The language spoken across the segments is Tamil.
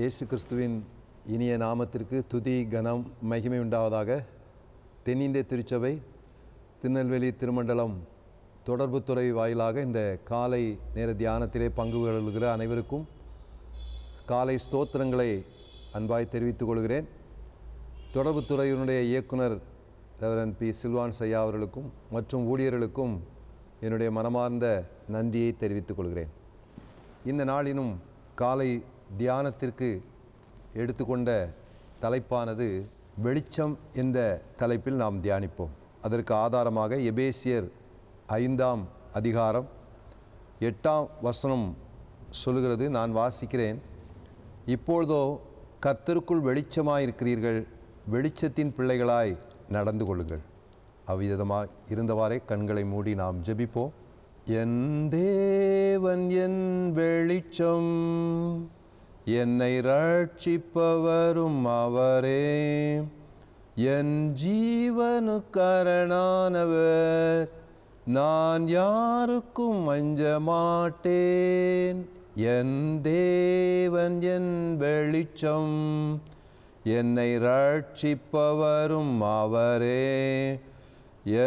இயேசு கிறிஸ்துவின் இனிய நாமத்திற்கு துதி கனம் மகிமை உண்டாவதாக தென்னிந்திய திருச்சபை திருநெல்வேலி திருமண்டலம் தொடர்புத்துறை வாயிலாக இந்த காலை நேர தியானத்திலே பங்கு கொள்கிற அனைவருக்கும் காலை ஸ்தோத்திரங்களை அன்பாய் தெரிவித்துக் கொள்கிறேன் தொடர்புத்துறையினுடைய இயக்குனர் ரெவரன் பி சில்வான் சையா அவர்களுக்கும் மற்றும் ஊழியர்களுக்கும் என்னுடைய மனமார்ந்த நன்றியை தெரிவித்துக் கொள்கிறேன் இந்த நாளினும் காலை தியானத்திற்கு எடுத்துக்கொண்ட தலைப்பானது வெளிச்சம் என்ற தலைப்பில் நாம் தியானிப்போம் அதற்கு ஆதாரமாக எபேசியர் ஐந்தாம் அதிகாரம் எட்டாம் வசனம் சொல்கிறது நான் வாசிக்கிறேன் இப்பொழுதோ கர்த்தருக்குள் வெளிச்சமாயிருக்கிறீர்கள் வெளிச்சத்தின் பிள்ளைகளாய் நடந்து கொள்ளுங்கள் அவ்விதமாக இருந்தவாறே கண்களை மூடி நாம் ஜெபிப்போம் என் தேவன் என் வெளிச்சம் என்னை ரட்சிப்பவரும் அவரே என் ஜீவனு கரணானவர் நான் யாருக்கும் அஞ்ச மாட்டேன் என் தேவன் என் வெளிச்சம் என்னை ரட்சிப்பவரும் அவரே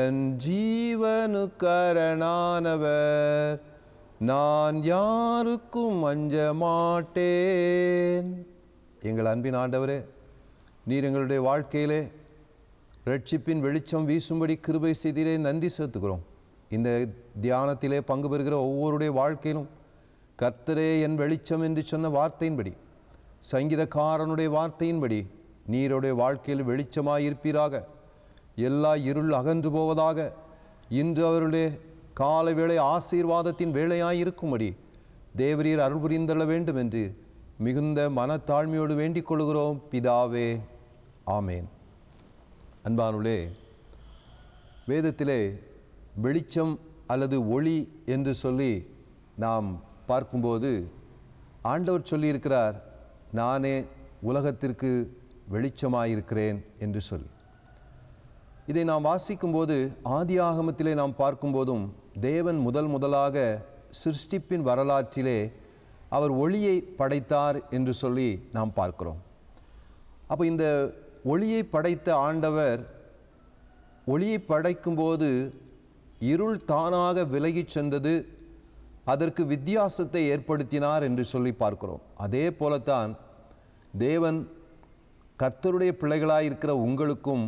என் ஜீவனு கரணானவர் நான் யாருக்கும் அஞ்ச மாட்டேன் எங்கள் அன்பின் ஆண்டவரே நீர் எங்களுடைய வாழ்க்கையிலே ரட்சிப்பின் வெளிச்சம் வீசும்படி கிருபை செய்திலே நன்றி செலுத்துகிறோம் இந்த தியானத்திலே பங்கு பெறுகிற ஒவ்வொருடைய வாழ்க்கையிலும் கர்த்தரே என் வெளிச்சம் என்று சொன்ன வார்த்தையின்படி சங்கீதக்காரனுடைய வார்த்தையின்படி நீருடைய வாழ்க்கையில் வெளிச்சமாயிருப்பீராக எல்லா இருள் அகன்று போவதாக இன்று அவருடைய காலை வேளை ஆசீர்வாதத்தின் வேளையாய் இருக்கும்படி தேவரீர் அருள் புரிந்தள்ள வேண்டும் என்று மிகுந்த மனத்தாழ்மையோடு வேண்டிக் கொள்கிறோம் பிதாவே ஆமேன் அன்பானுளே வேதத்திலே வெளிச்சம் அல்லது ஒளி என்று சொல்லி நாம் பார்க்கும்போது ஆண்டவர் சொல்லியிருக்கிறார் நானே உலகத்திற்கு வெளிச்சமாயிருக்கிறேன் என்று சொல்லி இதை நாம் வாசிக்கும்போது ஆதி ஆகமத்திலே நாம் பார்க்கும்போதும் தேவன் முதல் முதலாக சிருஷ்டிப்பின் வரலாற்றிலே அவர் ஒளியை படைத்தார் என்று சொல்லி நாம் பார்க்கிறோம் அப்போ இந்த ஒளியை படைத்த ஆண்டவர் ஒளியை படைக்கும்போது இருள் தானாக விலகிச் சென்றது அதற்கு வித்தியாசத்தை ஏற்படுத்தினார் என்று சொல்லி பார்க்கிறோம் அதே போலத்தான் தேவன் கத்தருடைய பிள்ளைகளாக இருக்கிற உங்களுக்கும்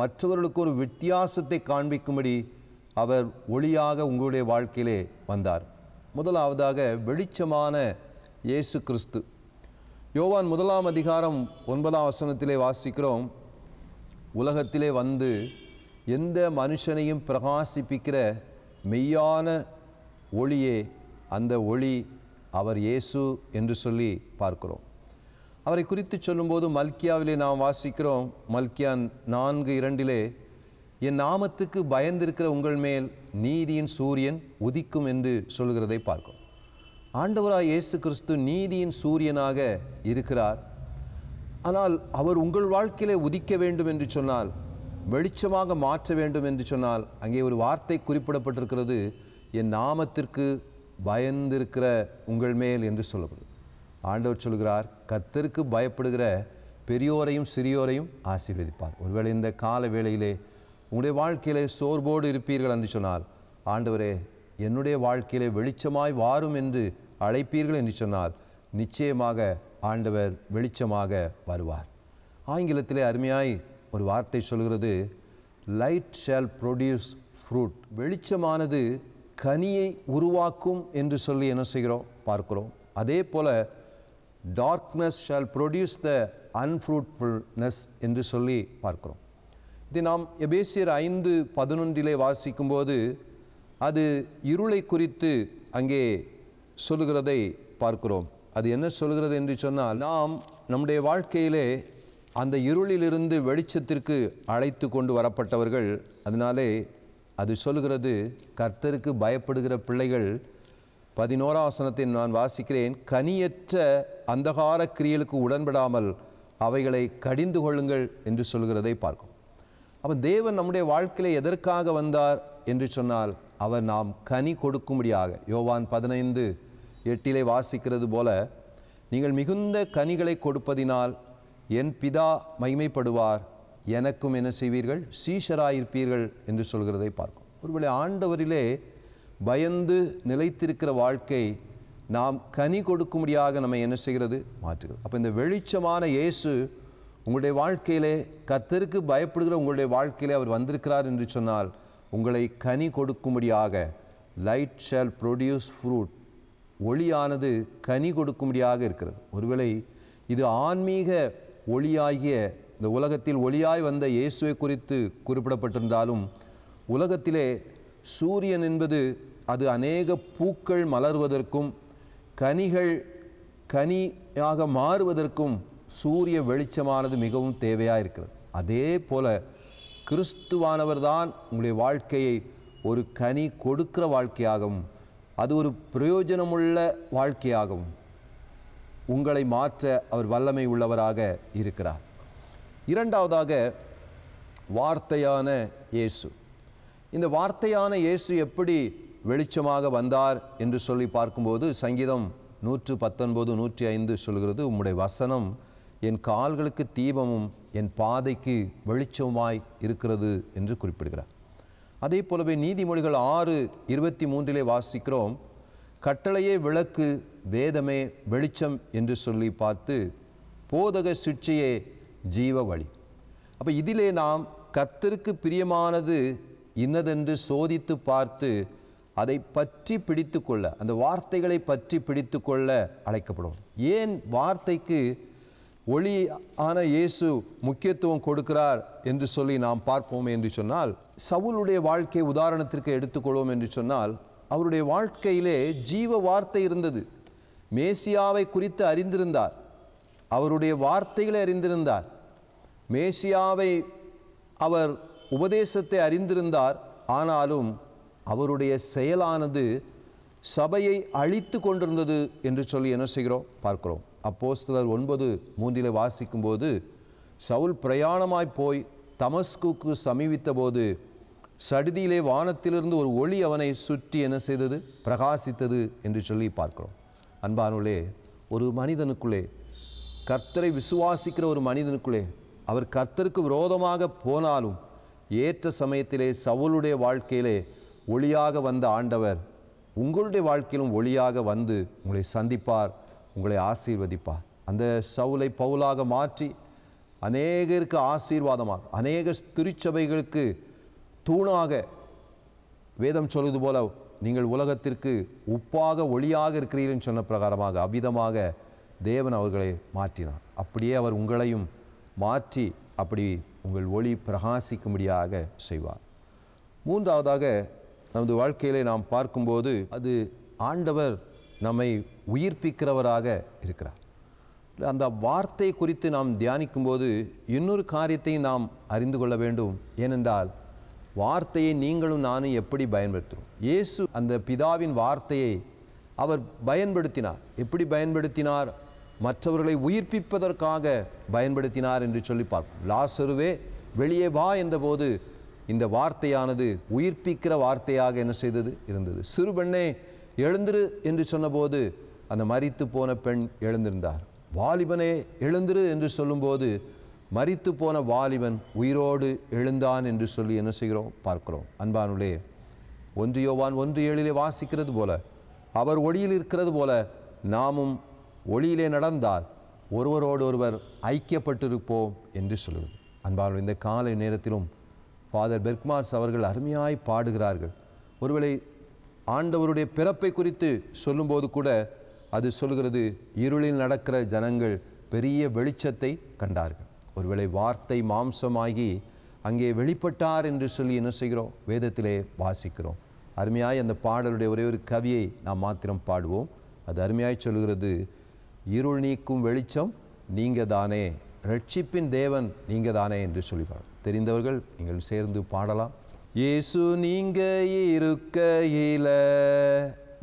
மற்றவர்களுக்கு ஒரு வித்தியாசத்தை காண்பிக்கும்படி அவர் ஒளியாக உங்களுடைய வாழ்க்கையிலே வந்தார் முதலாவதாக வெளிச்சமான இயேசு கிறிஸ்து யோவான் முதலாம் அதிகாரம் ஒன்பதாம் வசனத்திலே வாசிக்கிறோம் உலகத்திலே வந்து எந்த மனுஷனையும் பிரகாசிப்பிக்கிற மெய்யான ஒளியே அந்த ஒளி அவர் இயேசு என்று சொல்லி பார்க்கிறோம் அவரை குறித்து சொல்லும்போது மல்கியாவிலே நாம் வாசிக்கிறோம் மல்கியான் நான்கு இரண்டிலே என் நாமத்துக்கு பயந்திருக்கிற உங்கள் மேல் நீதியின் சூரியன் உதிக்கும் என்று சொல்கிறதை பார்க்கும் ஆண்டவராக இயேசு கிறிஸ்து நீதியின் சூரியனாக இருக்கிறார் ஆனால் அவர் உங்கள் வாழ்க்கையிலே உதிக்க வேண்டும் என்று சொன்னால் வெளிச்சமாக மாற்ற வேண்டும் என்று சொன்னால் அங்கே ஒரு வார்த்தை குறிப்பிடப்பட்டிருக்கிறது என் நாமத்திற்கு பயந்திருக்கிற உங்கள் மேல் என்று சொல்லப்படும் ஆண்டவர் சொல்கிறார் கத்தருக்கு பயப்படுகிற பெரியோரையும் சிறியோரையும் ஆசீர்வதிப்பார் ஒருவேளை இந்த கால வேளையிலே உங்களுடைய வாழ்க்கையிலே சோர்வோடு இருப்பீர்கள் என்று சொன்னார் ஆண்டவரே என்னுடைய வாழ்க்கையிலே வெளிச்சமாய் வாரும் என்று அழைப்பீர்கள் என்று சொன்னார் நிச்சயமாக ஆண்டவர் வெளிச்சமாக வருவார் ஆங்கிலத்திலே அருமையாய் ஒரு வார்த்தை சொல்கிறது லைட் ஷேல் ப்ரொடியூஸ் ஃப்ரூட் வெளிச்சமானது கனியை உருவாக்கும் என்று சொல்லி என்ன செய்கிறோம் பார்க்கிறோம் அதே போல் darkness shall produce the unfruitfulness என்று சொல்லி பார்க்கிறோம் இது நாம் எபேசியர் ஐந்து பதினொன்றிலே வாசிக்கும்போது அது இருளை குறித்து அங்கே சொல்லுகிறதை பார்க்கிறோம் அது என்ன சொல்கிறது என்று சொன்னால் நாம் நம்முடைய வாழ்க்கையிலே அந்த இருளிலிருந்து வெளிச்சத்திற்கு அழைத்து கொண்டு வரப்பட்டவர்கள் அதனாலே அது சொல்கிறது கர்த்தருக்கு பயப்படுகிற பிள்ளைகள் பதினோராசனத்தை நான் வாசிக்கிறேன் கனியற்ற அந்தகார கிரியலுக்கு உடன்படாமல் அவைகளை கடிந்து கொள்ளுங்கள் என்று சொல்கிறதை பார்க்கும் அப்போ தேவன் நம்முடைய வாழ்க்கையில் எதற்காக வந்தார் என்று சொன்னால் அவர் நாம் கனி கொடுக்கும்படியாக யோவான் பதினைந்து எட்டிலே வாசிக்கிறது போல நீங்கள் மிகுந்த கனிகளை கொடுப்பதினால் என் பிதா மகிமைப்படுவார் எனக்கும் என்ன செய்வீர்கள் சீஷராயிருப்பீர்கள் என்று சொல்கிறதை பார்க்கும் ஒருவேளை ஆண்டவரிலே பயந்து நிலைத்திருக்கிற வாழ்க்கை நாம் கனி கொடுக்கும்படியாக நம்ம என்ன செய்கிறது மாற்றுகிறது அப்போ இந்த வெளிச்சமான இயேசு உங்களுடைய வாழ்க்கையிலே கத்தருக்கு பயப்படுகிற உங்களுடைய வாழ்க்கையிலே அவர் வந்திருக்கிறார் என்று சொன்னால் உங்களை கனி கொடுக்கும்படியாக லைட் ஷால் ப்ரொடியூஸ் ஃப்ரூட் ஒளியானது கனி கொடுக்கும்படியாக இருக்கிறது ஒருவேளை இது ஆன்மீக ஒளியாகிய இந்த உலகத்தில் ஒளியாய் வந்த இயேசுவை குறித்து குறிப்பிடப்பட்டிருந்தாலும் உலகத்திலே சூரியன் என்பது அது அநேக பூக்கள் மலர்வதற்கும் கனிகள் கனியாக மாறுவதற்கும் சூரிய வெளிச்சமானது மிகவும் தேவையாக இருக்கிறது அதே போல் கிறிஸ்துவானவர் தான் உங்களுடைய வாழ்க்கையை ஒரு கனி கொடுக்கிற வாழ்க்கையாகவும் அது ஒரு பிரயோஜனமுள்ள வாழ்க்கையாகவும் உங்களை மாற்ற அவர் வல்லமை உள்ளவராக இருக்கிறார் இரண்டாவதாக வார்த்தையான இயேசு இந்த வார்த்தையான இயேசு எப்படி வெளிச்சமாக வந்தார் என்று சொல்லி பார்க்கும்போது சங்கீதம் நூற்று பத்தொன்பது நூற்றி ஐந்து சொல்கிறது உம்முடைய வசனம் என் கால்களுக்கு தீபமும் என் பாதைக்கு வெளிச்சமாய் இருக்கிறது என்று குறிப்பிடுகிறார் அதே போலவே நீதிமொழிகள் ஆறு இருபத்தி மூன்றிலே வாசிக்கிறோம் கட்டளையே விளக்கு வேதமே வெளிச்சம் என்று சொல்லி பார்த்து போதக சிற்சையே ஜீவ வழி அப்போ இதிலே நாம் கர்த்தருக்கு பிரியமானது இன்னதென்று சோதித்து பார்த்து அதை பற்றி பிடித்து கொள்ள அந்த வார்த்தைகளை பற்றி பிடித்து கொள்ள அழைக்கப்படும் ஏன் வார்த்தைக்கு ஒளி ஆன இயேசு முக்கியத்துவம் கொடுக்கிறார் என்று சொல்லி நாம் பார்ப்போம் என்று சொன்னால் சவுலுடைய வாழ்க்கை உதாரணத்திற்கு எடுத்துக்கொள்வோம் என்று சொன்னால் அவருடைய வாழ்க்கையிலே ஜீவ வார்த்தை இருந்தது மேசியாவை குறித்து அறிந்திருந்தார் அவருடைய வார்த்தைகளை அறிந்திருந்தார் மேசியாவை அவர் உபதேசத்தை அறிந்திருந்தார் ஆனாலும் அவருடைய செயலானது சபையை அழித்து கொண்டிருந்தது என்று சொல்லி என்ன செய்கிறோம் பார்க்கிறோம் அப்போஸ்தலர் ஒன்பது மூன்றில் வாசிக்கும்போது சவுல் பிரயாணமாய் போய் தமஸ்குக்கு சமீபித்த போது சடுதியிலே வானத்திலிருந்து ஒரு ஒளி அவனை சுற்றி என்ன செய்தது பிரகாசித்தது என்று சொல்லி பார்க்கிறோம் அன்பானுள்ளே ஒரு மனிதனுக்குள்ளே கர்த்தரை விசுவாசிக்கிற ஒரு மனிதனுக்குள்ளே அவர் கர்த்தருக்கு விரோதமாக போனாலும் ஏற்ற சமயத்திலே சவுளுடைய வாழ்க்கையிலே ஒளியாக வந்த ஆண்டவர் உங்களுடைய வாழ்க்கையிலும் ஒளியாக வந்து உங்களை சந்திப்பார் உங்களை ஆசீர்வதிப்பார் அந்த சவுலை பவுலாக மாற்றி அநேகருக்கு ஆசீர்வாதமாக அநேக திருச்சபைகளுக்கு தூணாக வேதம் சொல்வது போல நீங்கள் உலகத்திற்கு உப்பாக ஒளியாக இருக்கிறீர்கள் சொன்ன பிரகாரமாக அவ்விதமாக தேவன் அவர்களை மாற்றினார் அப்படியே அவர் உங்களையும் மாற்றி அப்படி உங்கள் ஒளி பிரகாசிக்கும்படியாக செய்வார் மூன்றாவதாக நமது வாழ்க்கையிலே நாம் பார்க்கும்போது அது ஆண்டவர் நம்மை உயிர்ப்பிக்கிறவராக இருக்கிறார் அந்த வார்த்தை குறித்து நாம் தியானிக்கும்போது இன்னொரு காரியத்தையும் நாம் அறிந்து கொள்ள வேண்டும் ஏனென்றால் வார்த்தையை நீங்களும் நானும் எப்படி பயன்படுத்துகிறோம் இயேசு அந்த பிதாவின் வார்த்தையை அவர் பயன்படுத்தினார் எப்படி பயன்படுத்தினார் மற்றவர்களை உயிர்ப்பிப்பதற்காக பயன்படுத்தினார் என்று சொல்லி பார்ப்போம் லாசருவே வெளியே வா என்றபோது இந்த வார்த்தையானது உயிர்ப்பிக்கிற வார்த்தையாக என்ன செய்தது இருந்தது சிறு பெண்ணே எழுந்திரு என்று சொன்னபோது அந்த மறித்து போன பெண் எழுந்திருந்தார் வாலிபனே எழுந்திரு என்று சொல்லும்போது மறித்து போன வாலிபன் உயிரோடு எழுந்தான் என்று சொல்லி என்ன செய்கிறோம் பார்க்கிறோம் அன்பானுள்ளே ஒன்று யோவான் ஒன்று ஏழிலே வாசிக்கிறது போல அவர் ஒளியில் இருக்கிறது போல நாமும் ஒளியிலே நடந்தால் ஒருவரோடு ஒருவர் ஐக்கியப்பட்டிருப்போம் என்று சொல்லுவது அன்பானுடைய இந்த காலை நேரத்திலும் ஃபாதர் பெர்க்மார்ஸ் அவர்கள் அருமையாய் பாடுகிறார்கள் ஒருவேளை ஆண்டவருடைய பிறப்பை குறித்து சொல்லும்போது கூட அது சொல்கிறது இருளில் நடக்கிற ஜனங்கள் பெரிய வெளிச்சத்தை கண்டார்கள் ஒருவேளை வார்த்தை மாம்சமாகி அங்கே வெளிப்பட்டார் என்று சொல்லி என்ன செய்கிறோம் வேதத்திலே வாசிக்கிறோம் அருமையாய் அந்த பாடலுடைய ஒரே ஒரு கவியை நாம் மாத்திரம் பாடுவோம் அது அருமையாய் சொல்கிறது இருள் நீக்கும் வெளிச்சம் நீங்கள் தானே ரட்சிப்பின் தேவன் நீங்கள் தானே என்று சொல்லுகிறார் தெரிந்தவர்கள் நீங்கள் சேர்ந்து பாடலாம் இயேசு நீங்க இருக்கையில்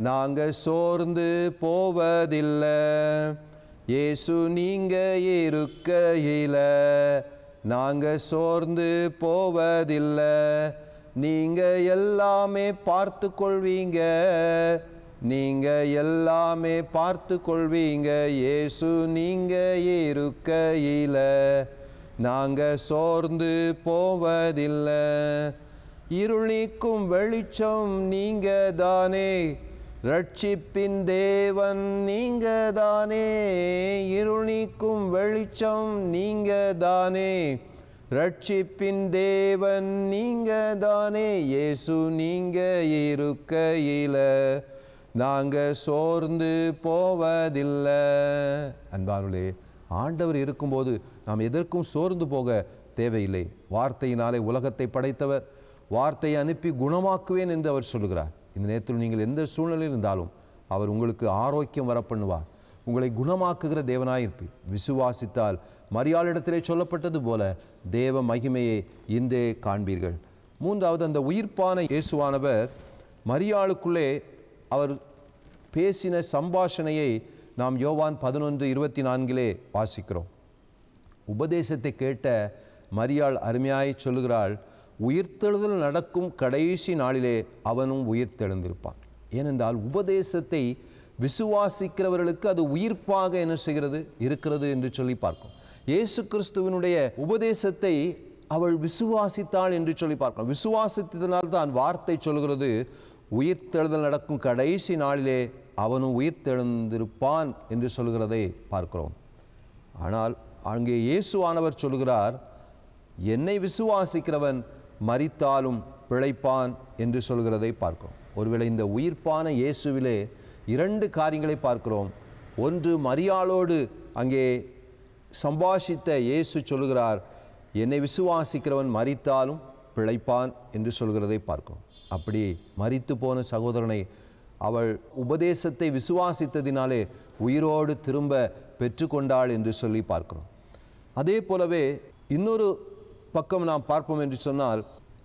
நாங்கள் சோர்ந்து போவதில்லை இயேசு நீங்க இருக்கையில் நாங்கள் சோர்ந்து போவதில்லை நீங்கள் எல்லாமே பார்த்து கொள்வீங்க நீங்கள் எல்லாமே பார்த்து கொள்வீங்க இயேசு இருக்க இருக்கையில் நாங்கள் சோர்ந்து போவதில்லை இருளிக்கும் வெளிச்சம் நீங்க தானே ரட்சிப்பின் தேவன் நீங்க தானே இருளிக்கும் வெளிச்சம் நீங்க தானே ரட்சிப்பின் தேவன் நீங்க தானே இயேசு நீங்க இருக்கையில் நாங்கள் சோர்ந்து போவதில்லை அன்பானுலே ஆண்டவர் இருக்கும்போது நாம் எதற்கும் சோர்ந்து போக தேவையில்லை வார்த்தையினாலே உலகத்தை படைத்தவர் வார்த்தையை அனுப்பி குணமாக்குவேன் என்று அவர் சொல்கிறார் இந்த நேரத்தில் நீங்கள் எந்த சூழ்நிலையில் இருந்தாலும் அவர் உங்களுக்கு ஆரோக்கியம் வர பண்ணுவார் உங்களை குணமாக்குகிற தேவனாயிருப்பி விசுவாசித்தால் மரியாளிடத்திலே சொல்லப்பட்டது போல தேவ மகிமையை இன்றே காண்பீர்கள் மூன்றாவது அந்த உயிர்ப்பான இயேசுவானவர் மரியாளுக்குள்ளே அவர் பேசின சம்பாஷணையை நாம் யோவான் பதினொன்று இருபத்தி நான்கிலே வாசிக்கிறோம் உபதேசத்தை கேட்ட மரியாள் அருமையாய் சொல்லுகிறாள் உயிர்த்தெழுதல் நடக்கும் கடைசி நாளிலே அவனும் உயிர்த்தெழுந்திருப்பான் ஏனென்றால் உபதேசத்தை விசுவாசிக்கிறவர்களுக்கு அது உயிர்ப்பாக என்ன செய்கிறது இருக்கிறது என்று சொல்லி பார்க்கும் இயேசு கிறிஸ்துவனுடைய உபதேசத்தை அவள் விசுவாசித்தாள் என்று சொல்லி பார்க்கிறோம் தான் வார்த்தை சொல்கிறது உயிர்த்தெழுதல் நடக்கும் கடைசி நாளிலே அவனும் உயிர்த்தெழுந்திருப்பான் என்று சொல்கிறதை பார்க்கிறோம் ஆனால் அங்கே இயேசுவானவர் சொல்கிறார் என்னை விசுவாசிக்கிறவன் மறித்தாலும் பிழைப்பான் என்று சொல்கிறதை பார்க்கிறோம் ஒருவேளை இந்த உயிர்ப்பான இயேசுவிலே இரண்டு காரியங்களை பார்க்கிறோம் ஒன்று மரியாளோடு அங்கே சம்பாஷித்த இயேசு சொல்கிறார் என்னை விசுவாசிக்கிறவன் மறித்தாலும் பிழைப்பான் என்று சொல்கிறதை பார்க்கிறோம் அப்படி மறித்து போன சகோதரனை அவள் உபதேசத்தை விசுவாசித்ததினாலே உயிரோடு திரும்ப பெற்றுக்கொண்டாள் என்று சொல்லி பார்க்கிறோம் அதே போலவே இன்னொரு பக்கம் நாம் பார்ப்போம் என்று சொன்னால்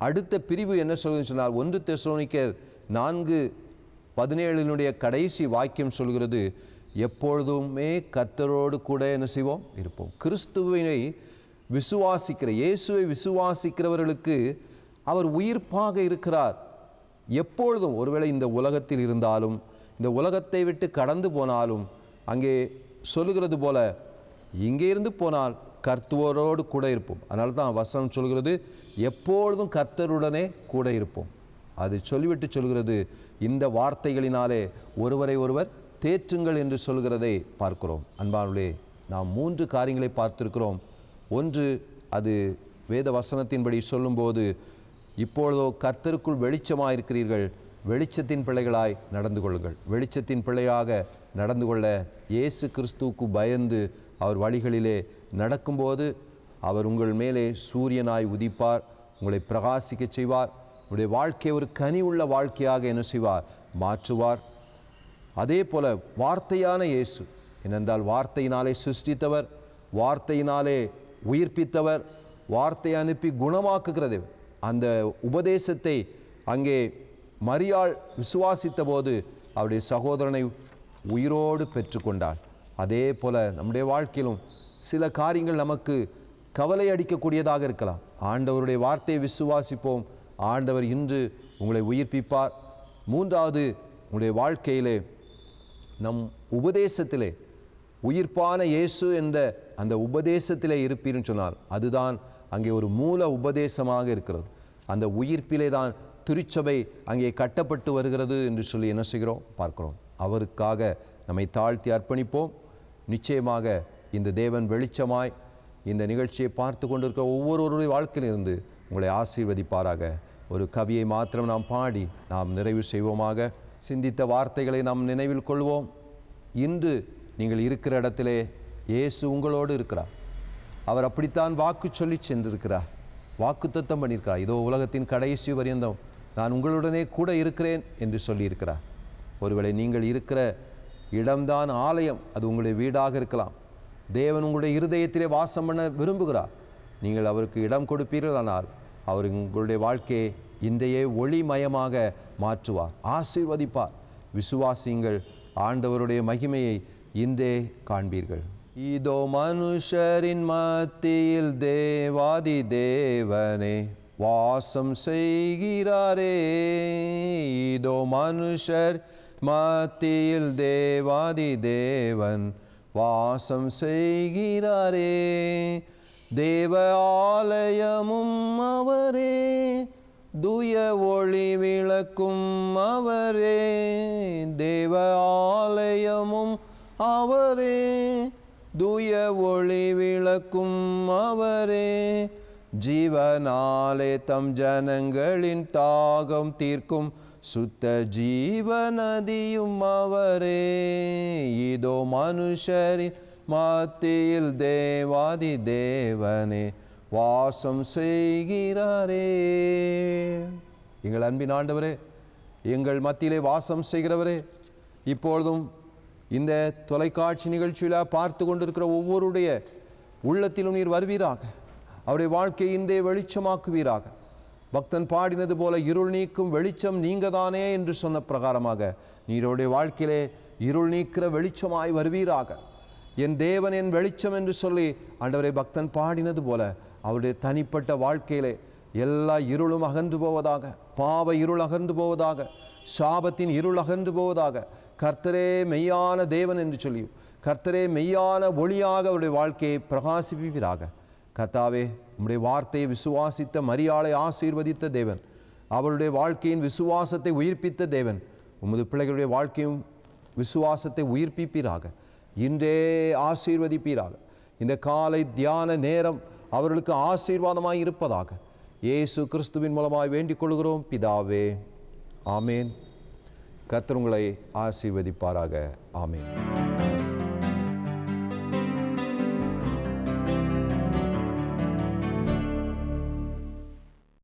அடுத்த பிரிவு என்ன சொல்லு சொன்னால் ஒன்று தெசோனிக்கர் நான்கு பதினேழினுடைய கடைசி வாக்கியம் சொல்கிறது எப்பொழுதுமே கத்தரோடு கூட என்ன செய்வோம் இருப்போம் கிறிஸ்துவினை விசுவாசிக்கிற இயேசுவை விசுவாசிக்கிறவர்களுக்கு அவர் உயிர்ப்பாக இருக்கிறார் எப்பொழுதும் ஒருவேளை இந்த உலகத்தில் இருந்தாலும் இந்த உலகத்தை விட்டு கடந்து போனாலும் அங்கே சொல்லுகிறது போல இங்கே இருந்து போனால் கர்த்துவரோடு கூட இருப்போம் அதனால தான் வசனம் சொல்கிறது எப்பொழுதும் கர்த்தருடனே கூட இருப்போம் அது சொல்லிவிட்டு சொல்கிறது இந்த வார்த்தைகளினாலே ஒருவரை ஒருவர் தேற்றுங்கள் என்று சொல்கிறதை பார்க்கிறோம் அன்பானுடைய நாம் மூன்று காரியங்களை பார்த்திருக்கிறோம் ஒன்று அது வேத வசனத்தின்படி சொல்லும்போது இப்பொழுதோ கர்த்தருக்குள் வெளிச்சமாயிருக்கிறீர்கள் வெளிச்சத்தின் பிள்ளைகளாய் நடந்து கொள்ளுங்கள் வெளிச்சத்தின் பிள்ளையாக நடந்து கொள்ள இயேசு கிறிஸ்துவுக்கு பயந்து அவர் வழிகளிலே நடக்கும்போது அவர் உங்கள் மேலே சூரியனாய் உதிப்பார் உங்களை பிரகாசிக்க செய்வார் உங்களுடைய வாழ்க்கையை ஒரு கனி உள்ள வாழ்க்கையாக என்ன செய்வார் மாற்றுவார் அதே போல வார்த்தையான இயேசு ஏனென்றால் வார்த்தையினாலே சிருஷ்டித்தவர் வார்த்தையினாலே உயிர்ப்பித்தவர் வார்த்தை அனுப்பி குணமாக்குகிறதேவர் அந்த உபதேசத்தை அங்கே மரியாள் விசுவாசித்த போது அவருடைய சகோதரனை உயிரோடு பெற்றுக்கொண்டாள் அதே போல் நம்முடைய வாழ்க்கையிலும் சில காரியங்கள் நமக்கு கவலை அடிக்கக்கூடியதாக இருக்கலாம் ஆண்டவருடைய வார்த்தையை விசுவாசிப்போம் ஆண்டவர் இன்று உங்களை உயிர்ப்பிப்பார் மூன்றாவது உங்களுடைய வாழ்க்கையிலே நம் உபதேசத்திலே உயிர்ப்பான இயேசு என்ற அந்த உபதேசத்திலே இருப்பீர்னு சொன்னால் அதுதான் அங்கே ஒரு மூல உபதேசமாக இருக்கிறது அந்த உயிர்ப்பிலே தான் திருச்சபை அங்கே கட்டப்பட்டு வருகிறது என்று சொல்லி என்ன செய்கிறோம் பார்க்கிறோம் அவருக்காக நம்மை தாழ்த்தி அர்ப்பணிப்போம் நிச்சயமாக இந்த தேவன் வெளிச்சமாய் இந்த நிகழ்ச்சியை பார்த்து கொண்டிருக்க ஒவ்வொருவருடைய வாழ்க்கையிலிருந்து உங்களை ஆசீர்வதிப்பாராக ஒரு கவியை மாத்திரம் நாம் பாடி நாம் நிறைவு செய்வோமாக சிந்தித்த வார்த்தைகளை நாம் நினைவில் கொள்வோம் இன்று நீங்கள் இருக்கிற இடத்திலே இயேசு உங்களோடு இருக்கிறார் அவர் அப்படித்தான் வாக்கு சொல்லி சென்றிருக்கிறார் வாக்கு தத்தம் பண்ணியிருக்கிறார் இதோ உலகத்தின் கடைசி பரியந்தம் நான் உங்களுடனே கூட இருக்கிறேன் என்று சொல்லியிருக்கிறார் ஒருவேளை நீங்கள் இருக்கிற இடம்தான் ஆலயம் அது உங்களுடைய வீடாக இருக்கலாம் தேவன் உங்களுடைய இருதயத்திலே வாசம் பண்ண விரும்புகிறார் நீங்கள் அவருக்கு இடம் கொடுப்பீர்கள் ஆனால் அவர் உங்களுடைய வாழ்க்கையை இன்றையே ஒளிமயமாக மாற்றுவார் ஆசீர்வதிப்பார் விசுவாசிங்கள் ஆண்டவருடைய மகிமையை இன்றே காண்பீர்கள் இதோ மனுஷரின் மத்தியில் தேவாதி தேவனே வாசம் செய்கிறாரே இதோ மனுஷர் மத்தியில் தேவாதி தேவன் வாசம் செய்கிறாரே தேவ ஆலயமும் அவரே துய ஒளி விளக்கும் அவரே தேவ ஆலயமும் அவரே தூய ஒளி விளக்கும் அவரே ஜீவனாலே தம் ஜனங்களின் தாகம் தீர்க்கும் சுத்த ஜீவநதியும் அவரே இதோ மனுஷரின் மத்தியில் தேவாதி தேவனே வாசம் செய்கிறாரே எங்கள் அன்பின் ஆண்டவரே எங்கள் மத்தியிலே வாசம் செய்கிறவரே இப்பொழுதும் இந்த தொலைக்காட்சி நிகழ்ச்சியில் பார்த்து கொண்டிருக்கிற ஒவ்வொருடைய உள்ளத்திலும் நீர் வருவீராக அவருடைய வாழ்க்கையை இன்றே வெளிச்சமாக்குவீராக பக்தன் பாடினது போல இருள் நீக்கும் வெளிச்சம் நீங்க தானே என்று சொன்ன பிரகாரமாக நீருடைய வாழ்க்கையிலே இருள் நீக்கிற வெளிச்சமாய் வருவீராக என் தேவன் என் வெளிச்சம் என்று சொல்லி ஆண்டவரை பக்தன் பாடினது போல அவருடைய தனிப்பட்ட வாழ்க்கையிலே எல்லா இருளும் அகன்று போவதாக பாவ இருள் அகன்று போவதாக சாபத்தின் இருள் அகன்று போவதாக கர்த்தரே மெய்யான தேவன் என்று சொல்லியும் கர்த்தரே மெய்யான ஒளியாக அவருடைய வாழ்க்கையை பிரகாசிப்பீராக கர்த்தாவே உம்முடைய வார்த்தையை விசுவாசித்த மரியாளை ஆசீர்வதித்த தேவன் அவளுடைய வாழ்க்கையின் விசுவாசத்தை உயிர்ப்பித்த தேவன் உமது பிள்ளைகளுடைய வாழ்க்கையும் விசுவாசத்தை உயிர்ப்பிப்பீராக இன்றே ஆசீர்வதிப்பீராக இந்த காலை தியான நேரம் அவர்களுக்கு ஆசீர்வாதமாக இருப்பதாக இயேசு கிறிஸ்துவின் மூலமாக வேண்டிக் கொள்கிறோம் பிதாவே ஆமேன் கத்தர் ஆசீர்வதிப்பாராக ஆமேன்